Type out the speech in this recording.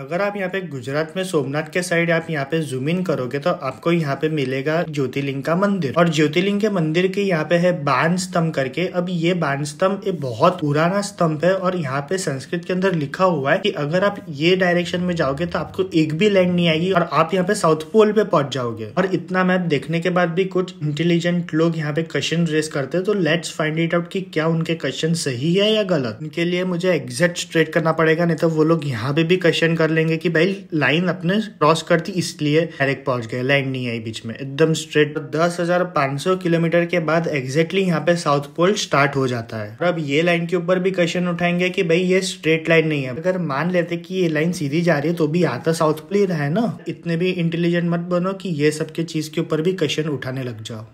अगर आप यहाँ पे गुजरात में सोमनाथ के साइड आप यहाँ पे जूम इन करोगे तो आपको यहाँ पे मिलेगा ज्योतिर्लिंग का मंदिर और ज्योतिर्लिंग के मंदिर के यहाँ पे है बाण स्तंभ करके अब ये बाण स्तंभ एक बहुत पुराना स्तंभ है और यहाँ पे संस्कृत के अंदर लिखा हुआ है कि अगर आप ये डायरेक्शन में जाओगे तो आपको एक भी लैंड नहीं आएगी और आप यहाँ पे साउथ पोल पे पहुंच जाओगे और इतना मैप देखने के बाद भी कुछ इंटेलिजेंट लोग यहाँ पे क्वेश्चन रेस करते तो लेट्स फाइंड इट आउट की क्या उनके क्वेश्चन सही है या गलत इनके लिए मुझे एग्जैक्ट स्ट्रेट करना पड़ेगा नहीं तो वो लोग यहाँ पे भी क्वेश्चन कर लेंगे कि भाई लाइन अपने क्रॉस करती इसलिए डायरेक्ट पहुंच गए लाइन नहीं आई बीच में एकदम स्ट्रेट दस हजार पांच सौ किलोमीटर के बाद एग्जैक्टली यहाँ पे साउथ पोल स्टार्ट हो जाता है और अब ये लाइन के ऊपर भी क्वेश्चन उठाएंगे कि भाई ये स्ट्रेट लाइन नहीं है अगर मान लेते कि ये लाइन सीधी जा रही है तो भी आता साउथ पोल ही रहा है ना इतने भी इंटेलिजेंट मत बनो कि ये सबके चीज के ऊपर भी क्वेश्चन उठाने लग जाओ